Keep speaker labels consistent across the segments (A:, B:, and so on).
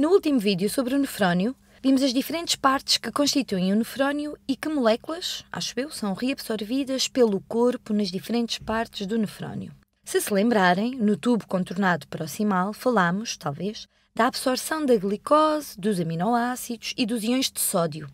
A: No último vídeo sobre o nefrónio, vimos as diferentes partes que constituem o nefrónio e que moléculas, acho eu, são reabsorvidas pelo corpo nas diferentes partes do nefrónio. Se se lembrarem, no tubo contornado proximal falámos, talvez, da absorção da glicose, dos aminoácidos e dos íons de sódio.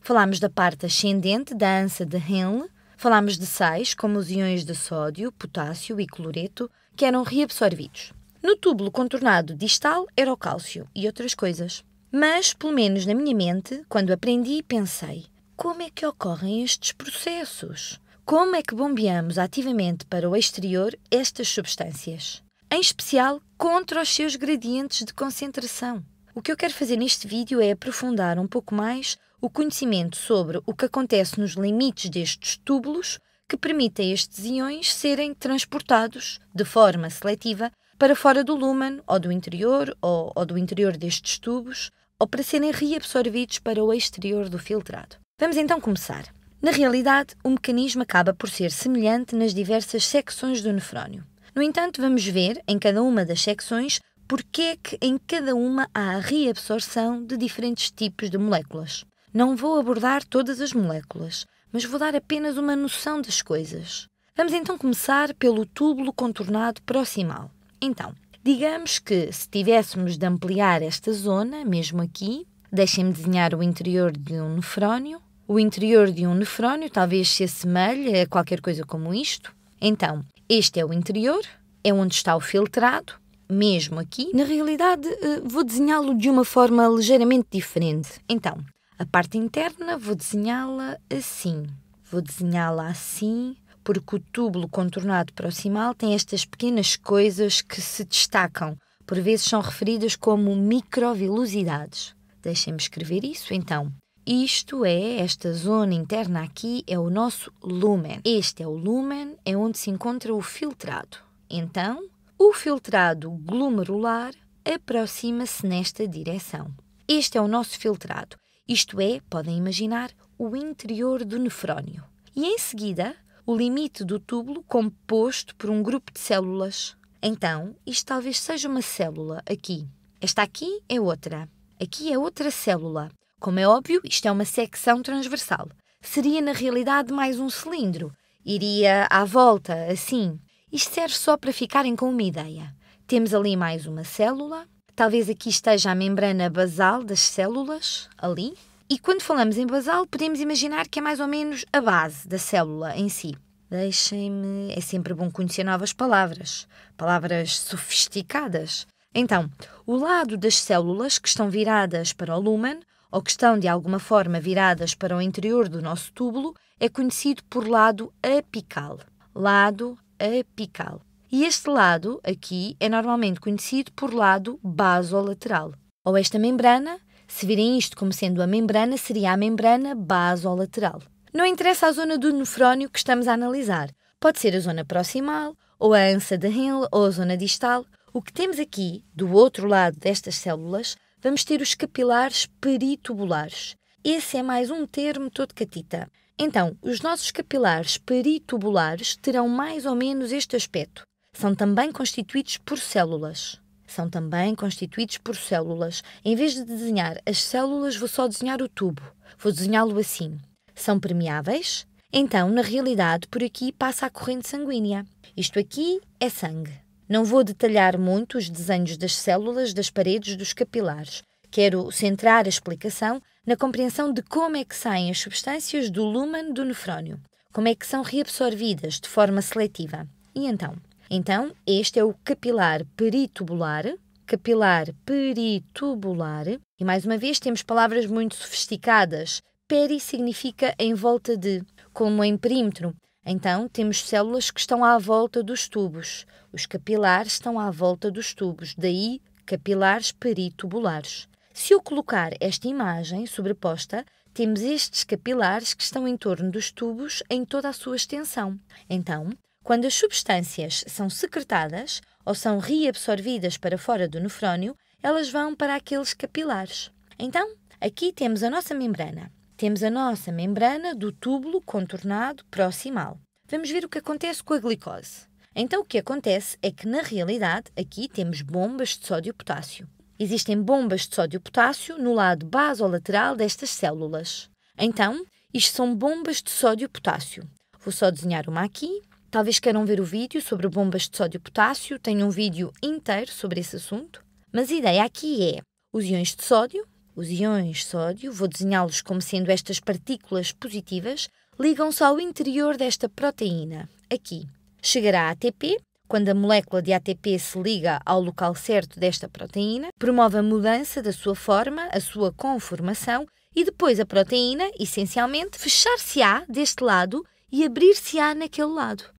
A: Falámos da parte ascendente da ansa de Henle, falámos de sais como os íons de sódio, potássio e cloreto, que eram reabsorvidos. No túbulo contornado distal era o cálcio e outras coisas. Mas, pelo menos na minha mente, quando aprendi, pensei: como é que ocorrem estes processos? Como é que bombeamos ativamente para o exterior estas substâncias? Em especial contra os seus gradientes de concentração. O que eu quero fazer neste vídeo é aprofundar um pouco mais o conhecimento sobre o que acontece nos limites destes túbulos que permitem estes íons serem transportados de forma seletiva para fora do lumen, ou do interior, ou, ou do interior destes tubos, ou para serem reabsorvidos para o exterior do filtrado. Vamos então começar. Na realidade, o mecanismo acaba por ser semelhante nas diversas secções do nefrónio. No entanto, vamos ver, em cada uma das secções, porque é que em cada uma há a reabsorção de diferentes tipos de moléculas. Não vou abordar todas as moléculas, mas vou dar apenas uma noção das coisas. Vamos então começar pelo túbulo contornado proximal. Então, digamos que se tivéssemos de ampliar esta zona, mesmo aqui, deixem-me desenhar o interior de um nefrónio. O interior de um nefrónio talvez se assemelhe a qualquer coisa como isto. Então, este é o interior, é onde está o filtrado, mesmo aqui. Na realidade, eh, vou desenhá-lo de uma forma ligeiramente diferente. Então, a parte interna vou desenhá-la assim. Vou desenhá-la assim, porque o túbulo contornado proximal tem estas pequenas coisas que se destacam, por vezes são referidas como microvilosidades. Deixem-me escrever isso então. Isto é, esta zona interna aqui é o nosso lumen. Este é o lumen, é onde se encontra o filtrado. Então, o filtrado glomerular aproxima-se nesta direção. Este é o nosso filtrado, isto é, podem imaginar, o interior do nefrónio. E em seguida, o limite do túbulo composto por um grupo de células. Então, isto talvez seja uma célula aqui. Esta aqui é outra. Aqui é outra célula. Como é óbvio, isto é uma secção transversal. Seria na realidade mais um cilindro. Iria à volta, assim. Isto serve só para ficarem com uma ideia. Temos ali mais uma célula. Talvez aqui esteja a membrana basal das células, ali, e quando falamos em basal, podemos imaginar que é mais ou menos a base da célula em si. Deixem-me, é sempre bom conhecer novas palavras, palavras sofisticadas. Então, o lado das células que estão viradas para o lumen ou que estão de alguma forma viradas para o interior do nosso túbulo é conhecido por lado apical. Lado apical. E este lado aqui é normalmente conhecido por lado basolateral, ou esta membrana se virem isto como sendo a membrana, seria a membrana basolateral. Não interessa a zona do nefrónio que estamos a analisar. Pode ser a zona proximal, ou a ansa de Henle, ou a zona distal. O que temos aqui, do outro lado destas células, vamos ter os capilares peritubulares. Esse é mais um termo todo catita. Então, os nossos capilares peritubulares terão mais ou menos este aspecto. São também constituídos por células. São também constituídos por células. Em vez de desenhar as células, vou só desenhar o tubo. Vou desenhá-lo assim. São permeáveis? Então, na realidade, por aqui passa a corrente sanguínea. Isto aqui é sangue. Não vou detalhar muito os desenhos das células, das paredes, dos capilares. Quero centrar a explicação na compreensão de como é que saem as substâncias do lúmen do nefrónio, como é que são reabsorvidas de forma seletiva. E então, então, este é o capilar peritubular, capilar peritubular. E mais uma vez temos palavras muito sofisticadas. Peri significa em volta de, como em perímetro. Então, temos células que estão à volta dos tubos. Os capilares estão à volta dos tubos, daí capilares peritubulares. Se eu colocar esta imagem sobreposta, temos estes capilares que estão em torno dos tubos em toda a sua extensão. Então, quando as substâncias são secretadas ou são reabsorvidas para fora do nefrónio, elas vão para aqueles capilares. Então, aqui temos a nossa membrana. Temos a nossa membrana do túbulo contornado proximal. Vamos ver o que acontece com a glicose. Então, o que acontece é que, na realidade, aqui temos bombas de sódio-potássio. Existem bombas de sódio-potássio no lado basolateral destas células. Então, isto são bombas de sódio-potássio. Vou só desenhar uma aqui Talvez queiram ver o vídeo sobre bombas de sódio-potássio, tenho um vídeo inteiro sobre esse assunto. Mas a ideia aqui é os íons de sódio, os íons de sódio, vou desenhá-los como sendo estas partículas positivas, ligam-se ao interior desta proteína, aqui. Chegará a ATP, quando a molécula de ATP se liga ao local certo desta proteína, promove a mudança da sua forma, a sua conformação, e depois a proteína, essencialmente, fechar-se-á deste lado e abrir-se-á naquele lado.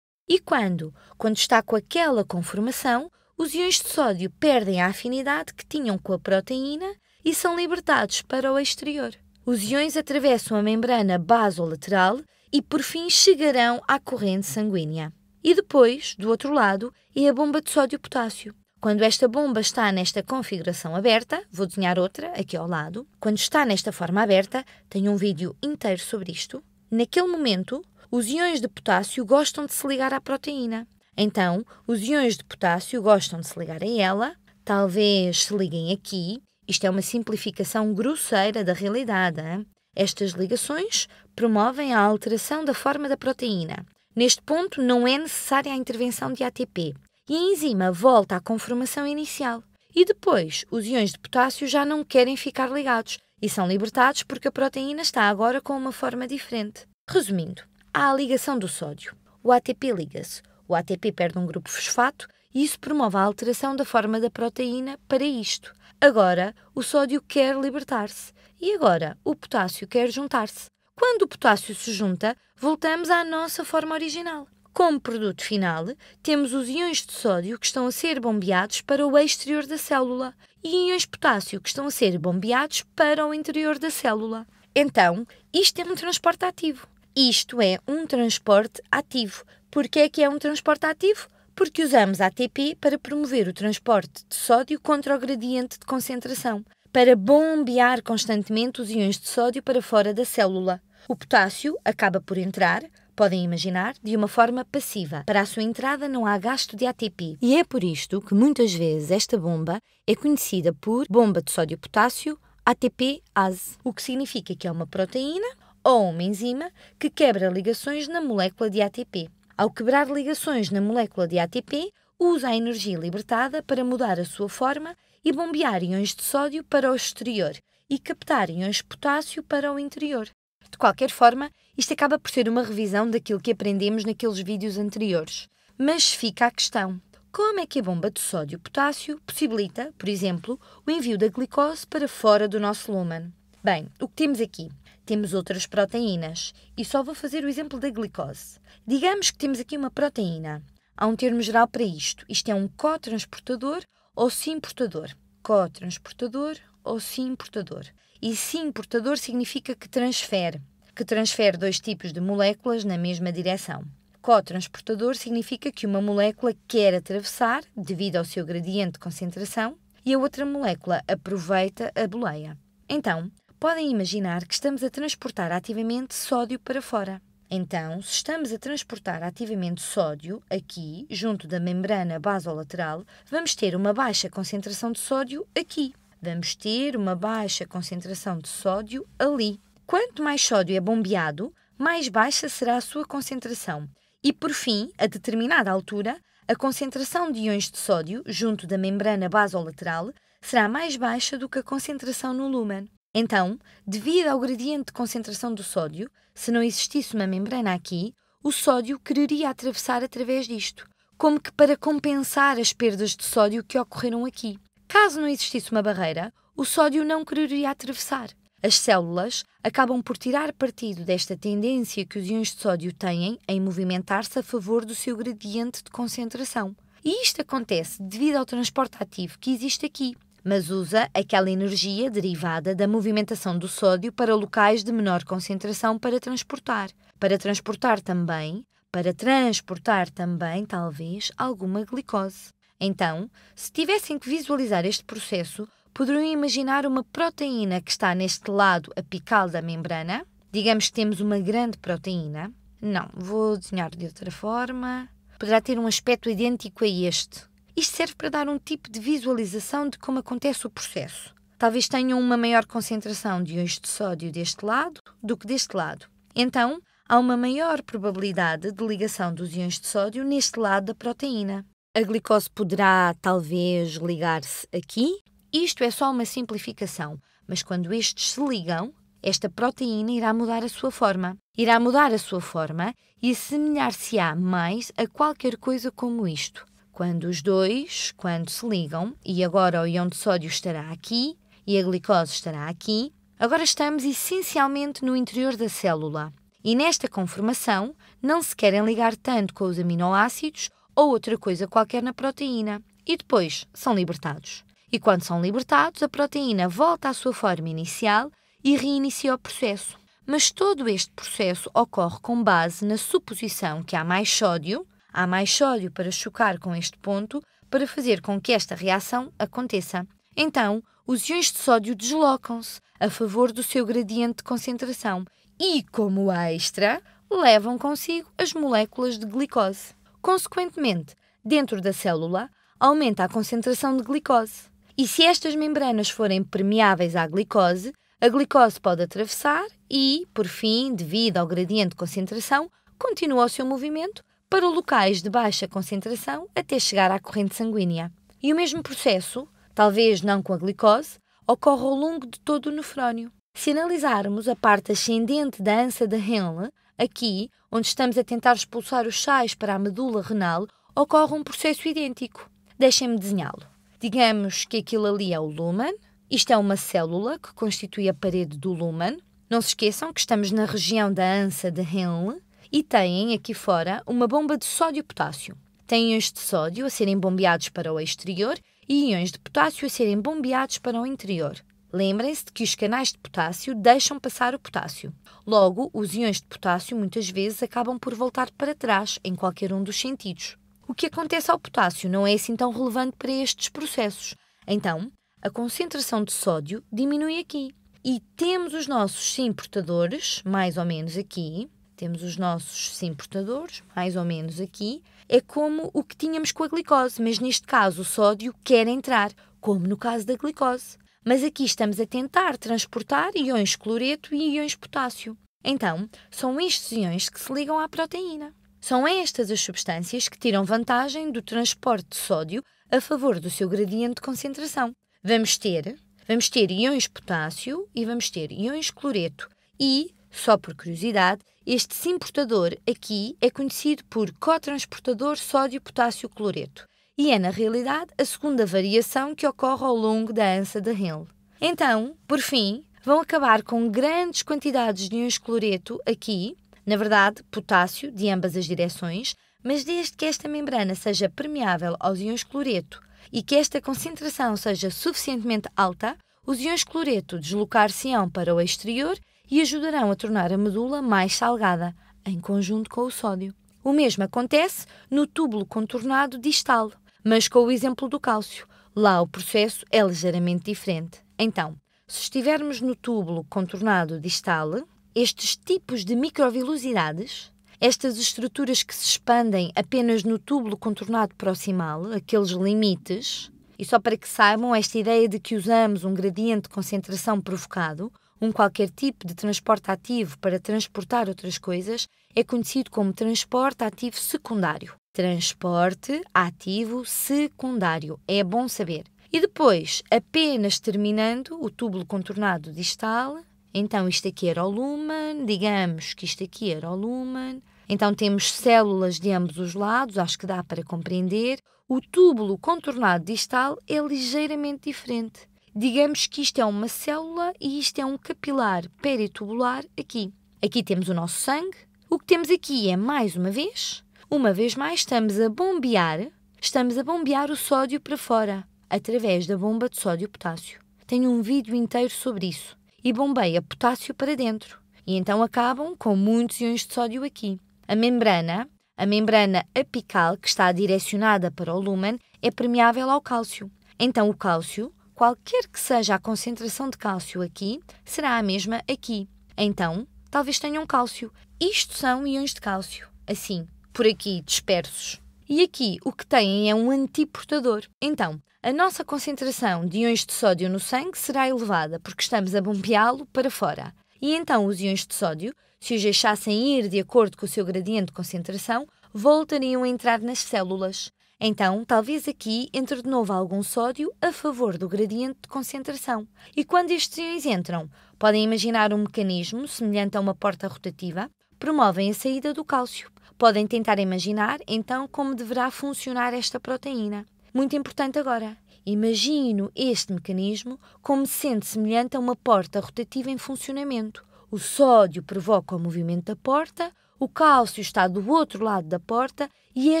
A: E quando? Quando está com aquela conformação, os íons de sódio perdem a afinidade que tinham com a proteína e são libertados para o exterior. Os íons atravessam a membrana basolateral e por fim chegarão à corrente sanguínea. E depois, do outro lado, é a bomba de sódio-potássio. Quando esta bomba está nesta configuração aberta, vou desenhar outra aqui ao lado. Quando está nesta forma aberta, tenho um vídeo inteiro sobre isto. Naquele momento, os íons de potássio gostam de se ligar à proteína. Então, os íons de potássio gostam de se ligar a ela, talvez se liguem aqui. Isto é uma simplificação grosseira da realidade. Hein? Estas ligações promovem a alteração da forma da proteína. Neste ponto, não é necessária a intervenção de ATP e a enzima volta à conformação inicial. E depois, os íons de potássio já não querem ficar ligados e são libertados porque a proteína está agora com uma forma diferente. Resumindo, há a ligação do sódio. O ATP liga-se, o ATP perde um grupo fosfato e isso promove a alteração da forma da proteína para isto. Agora, o sódio quer libertar-se e agora o potássio quer juntar-se. Quando o potássio se junta, voltamos à nossa forma original. Como produto final, temos os íons de sódio que estão a ser bombeados para o exterior da célula e íons de potássio que estão a ser bombeados para o interior da célula. Então, isto é um transporte ativo. Isto é um transporte ativo. Porquê é que é um transporte ativo? Porque usamos ATP para promover o transporte de sódio contra o gradiente de concentração, para bombear constantemente os íons de sódio para fora da célula. O potássio acaba por entrar, podem imaginar, de uma forma passiva. Para a sua entrada não há gasto de ATP. E é por isto que muitas vezes esta bomba é conhecida por bomba de sódio-potássio ATP-ASE, o que significa que é uma proteína ou uma enzima que quebra ligações na molécula de ATP. Ao quebrar ligações na molécula de ATP, usa a energia libertada para mudar a sua forma e bombear íons de sódio para o exterior e captar íons de potássio para o interior. De qualquer forma, isto acaba por ser uma revisão daquilo que aprendemos naqueles vídeos anteriores. Mas fica a questão: como é que a bomba de sódio-potássio possibilita, por exemplo, o envio da glicose para fora do nosso lúmen? Bem, o que temos aqui? temos outras proteínas. E só vou fazer o exemplo da glicose. Digamos que temos aqui uma proteína. Há um termo geral para isto. Isto é um cotransportador ou simportador. Cotransportador ou simportador. E simportador significa que transfere, que transfere dois tipos de moléculas na mesma direção. Cotransportador significa que uma molécula quer atravessar, devido ao seu gradiente de concentração, e a outra molécula aproveita a boleia. Então, Podem imaginar que estamos a transportar ativamente sódio para fora. Então, se estamos a transportar ativamente sódio aqui, junto da membrana basolateral, vamos ter uma baixa concentração de sódio aqui. Vamos ter uma baixa concentração de sódio ali. Quanto mais sódio é bombeado, mais baixa será a sua concentração. E, por fim, a determinada altura, a concentração de íons de sódio junto da membrana basolateral será mais baixa do que a concentração no lúmen. Então, devido ao gradiente de concentração do sódio, se não existisse uma membrana aqui, o sódio quereria atravessar através disto, como que para compensar as perdas de sódio que ocorreram aqui. Caso não existisse uma barreira, o sódio não quereria atravessar. As células acabam por tirar partido desta tendência que os íons de sódio têm em movimentar-se a favor do seu gradiente de concentração. E isto acontece devido ao transporte ativo que existe aqui mas usa aquela energia derivada da movimentação do sódio para locais de menor concentração para transportar. Para transportar também, para transportar também, talvez, alguma glicose. Então, se tivessem que visualizar este processo, poderiam imaginar uma proteína que está neste lado apical da membrana. Digamos que temos uma grande proteína. Não, vou desenhar de outra forma. Poderá ter um aspecto idêntico a este. Isto serve para dar um tipo de visualização de como acontece o processo. Talvez tenham uma maior concentração de íons de sódio deste lado do que deste lado. Então, há uma maior probabilidade de ligação dos íons de sódio neste lado da proteína. A glicose poderá, talvez, ligar-se aqui. Isto é só uma simplificação, mas quando estes se ligam, esta proteína irá mudar a sua forma. Irá mudar a sua forma e assemelhar-se-á mais a qualquer coisa como isto. Quando os dois, quando se ligam, e agora o íon de sódio estará aqui e a glicose estará aqui, agora estamos essencialmente no interior da célula. E nesta conformação não se querem ligar tanto com os aminoácidos ou outra coisa qualquer na proteína. E depois são libertados. E quando são libertados, a proteína volta à sua forma inicial e reinicia o processo. Mas todo este processo ocorre com base na suposição que há mais sódio, Há mais sódio para chocar com este ponto para fazer com que esta reação aconteça. Então, os íons de sódio deslocam-se a favor do seu gradiente de concentração e, como extra, levam consigo as moléculas de glicose. Consequentemente, dentro da célula, aumenta a concentração de glicose. E se estas membranas forem permeáveis à glicose, a glicose pode atravessar e, por fim, devido ao gradiente de concentração, continua o seu movimento para locais de baixa concentração até chegar à corrente sanguínea. E o mesmo processo, talvez não com a glicose, ocorre ao longo de todo o nefrónio. Se analisarmos a parte ascendente da ansa de Henle, aqui, onde estamos a tentar expulsar os sais para a medula renal, ocorre um processo idêntico. Deixem-me desenhá-lo. Digamos que aquilo ali é o lumen, isto é uma célula que constitui a parede do lumen. Não se esqueçam que estamos na região da ansa de Henle e têm aqui fora uma bomba de sódio-potássio. Têm íons de sódio a serem bombeados para o exterior e íons de potássio a serem bombeados para o interior. Lembrem-se de que os canais de potássio deixam passar o potássio. Logo, os íons de potássio muitas vezes acabam por voltar para trás em qualquer um dos sentidos. O que acontece ao potássio não é assim tão relevante para estes processos. Então, a concentração de sódio diminui aqui. E temos os nossos sim portadores, mais ou menos aqui, temos os nossos simportadores, mais ou menos aqui. É como o que tínhamos com a glicose, mas neste caso o sódio quer entrar, como no caso da glicose. Mas aqui estamos a tentar transportar íons cloreto e íons potássio. Então, são estes íons que se ligam à proteína. São estas as substâncias que tiram vantagem do transporte de sódio a favor do seu gradiente de concentração. Vamos ter, vamos ter íons potássio e vamos ter íons cloreto e só por curiosidade, este simportador aqui é conhecido por cotransportador sódio-potássio-cloreto e é, na realidade, a segunda variação que ocorre ao longo da ansa da Henle. Então, por fim, vão acabar com grandes quantidades de íons cloreto aqui, na verdade, potássio de ambas as direções, mas desde que esta membrana seja permeável aos íons cloreto e que esta concentração seja suficientemente alta, os íons cloreto deslocar-se-ão para o exterior e ajudarão a tornar a medula mais salgada, em conjunto com o sódio. O mesmo acontece no túbulo contornado distal, mas com o exemplo do cálcio. Lá o processo é ligeiramente diferente. Então, se estivermos no túbulo contornado distal, estes tipos de microvilosidades, estas estruturas que se expandem apenas no túbulo contornado proximal, aqueles limites, e só para que saibam, esta ideia de que usamos um gradiente de concentração provocado um qualquer tipo de transporte ativo para transportar outras coisas é conhecido como transporte ativo secundário. Transporte ativo secundário. É bom saber. E depois, apenas terminando o túbulo contornado distal, então isto aqui era o lumen, digamos que isto aqui era o lumen, então temos células de ambos os lados, acho que dá para compreender. O túbulo contornado distal é ligeiramente diferente. Digamos que isto é uma célula e isto é um capilar peritubular aqui. Aqui temos o nosso sangue. O que temos aqui é, mais uma vez, uma vez mais estamos a bombear, estamos a bombear o sódio para fora, através da bomba de sódio-potássio. Tenho um vídeo inteiro sobre isso. E bombeia potássio para dentro. E então acabam com muitos íons de sódio aqui. A membrana, a membrana apical que está direcionada para o lúmen, é permeável ao cálcio. Então o cálcio qualquer que seja a concentração de cálcio aqui, será a mesma aqui. Então, talvez tenham cálcio. Isto são íons de cálcio, assim, por aqui dispersos. E aqui o que têm é um antiportador. Então, a nossa concentração de íons de sódio no sangue será elevada porque estamos a bombeá-lo para fora. E então os íons de sódio, se os deixassem ir de acordo com o seu gradiente de concentração, voltariam a entrar nas células. Então, talvez aqui entre de novo algum sódio a favor do gradiente de concentração. E quando estes íons entram, podem imaginar um mecanismo semelhante a uma porta rotativa, promovem a saída do cálcio. Podem tentar imaginar, então, como deverá funcionar esta proteína. Muito importante agora, imagino este mecanismo como sendo semelhante a uma porta rotativa em funcionamento. O sódio provoca o movimento da porta, o cálcio está do outro lado da porta e é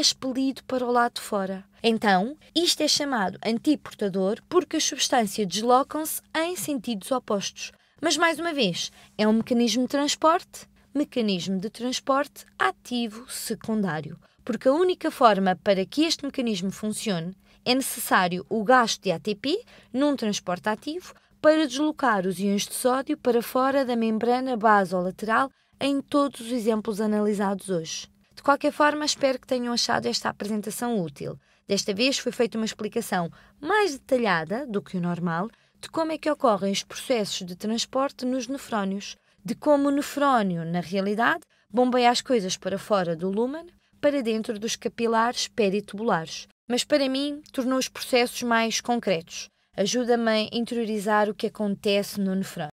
A: expelido para o lado de fora. Então, isto é chamado antiportador porque as substâncias deslocam-se em sentidos opostos. Mas, mais uma vez, é um mecanismo de transporte, mecanismo de transporte ativo secundário. Porque a única forma para que este mecanismo funcione é necessário o gasto de ATP num transporte ativo para deslocar os íons de sódio para fora da membrana basolateral em todos os exemplos analisados hoje. De qualquer forma, espero que tenham achado esta apresentação útil. Desta vez foi feita uma explicação mais detalhada do que o normal de como é que ocorrem os processos de transporte nos nefrónios, de como o nefrónio, na realidade, bombeia as coisas para fora do lúmen, para dentro dos capilares peritubulares. Mas para mim, tornou os processos mais concretos. Ajuda-me a interiorizar o que acontece no nefrónio.